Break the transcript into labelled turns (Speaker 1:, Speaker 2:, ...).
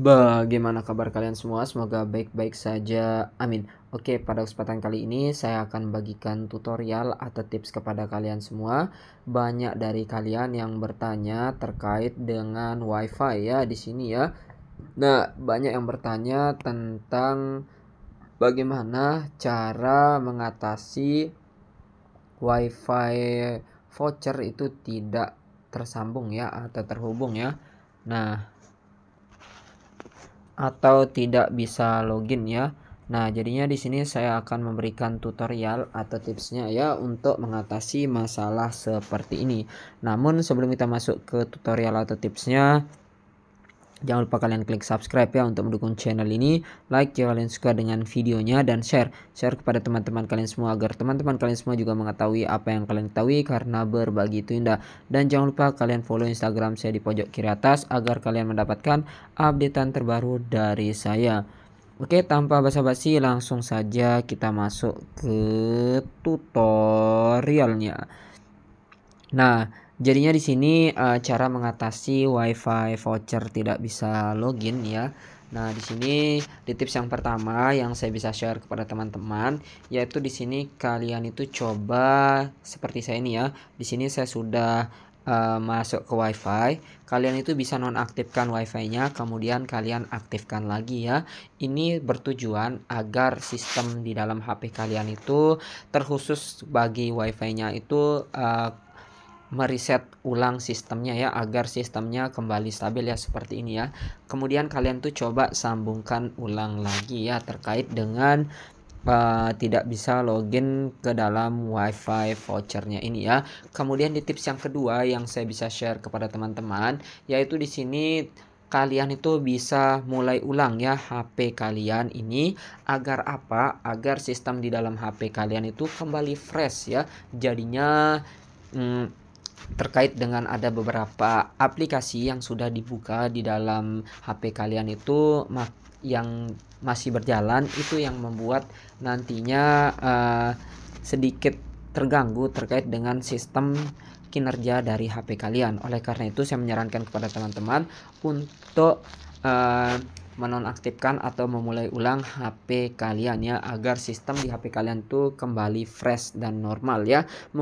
Speaker 1: Bagaimana kabar kalian semua? Semoga baik-baik saja. Amin. Oke, pada kesempatan kali ini saya akan bagikan tutorial atau tips kepada kalian semua. Banyak dari kalian yang bertanya terkait dengan WiFi ya di sini ya. Nah, banyak yang bertanya tentang bagaimana cara mengatasi WiFi voucher itu tidak tersambung ya atau terhubung ya. Nah, atau tidak bisa login ya. Nah, jadinya di sini saya akan memberikan tutorial atau tipsnya ya untuk mengatasi masalah seperti ini. Namun sebelum kita masuk ke tutorial atau tipsnya, Jangan lupa kalian klik subscribe ya untuk mendukung channel ini. Like jika kalian suka dengan videonya dan share. Share kepada teman-teman kalian semua agar teman-teman kalian semua juga mengetahui apa yang kalian ketahui karena berbagi itu indah. Dan jangan lupa kalian follow Instagram saya di pojok kiri atas agar kalian mendapatkan updatean terbaru dari saya. Oke, tanpa basa-basi langsung saja kita masuk ke tutorialnya. Nah, Jadinya di sini uh, cara mengatasi WiFi voucher tidak bisa login ya. Nah, di sini di tips yang pertama yang saya bisa share kepada teman-teman yaitu di sini kalian itu coba seperti saya ini ya. Di sini saya sudah uh, masuk ke WiFi, kalian itu bisa nonaktifkan WiFi-nya kemudian kalian aktifkan lagi ya. Ini bertujuan agar sistem di dalam HP kalian itu terkhusus bagi WiFi-nya itu uh, meriset ulang sistemnya ya agar sistemnya kembali stabil ya seperti ini ya. Kemudian kalian tuh coba sambungkan ulang lagi ya terkait dengan uh, tidak bisa login ke dalam WiFi vouchernya ini ya. Kemudian di tips yang kedua yang saya bisa share kepada teman-teman yaitu di sini kalian itu bisa mulai ulang ya HP kalian ini agar apa? Agar sistem di dalam HP kalian itu kembali fresh ya. Jadinya hmm, terkait dengan ada beberapa aplikasi yang sudah dibuka di dalam HP kalian itu yang masih berjalan itu yang membuat nantinya uh, sedikit terganggu terkait dengan sistem kinerja dari HP kalian. Oleh karena itu saya menyarankan kepada teman-teman untuk uh, menonaktifkan atau memulai ulang HP kalian ya agar sistem di HP kalian tuh kembali fresh dan normal ya.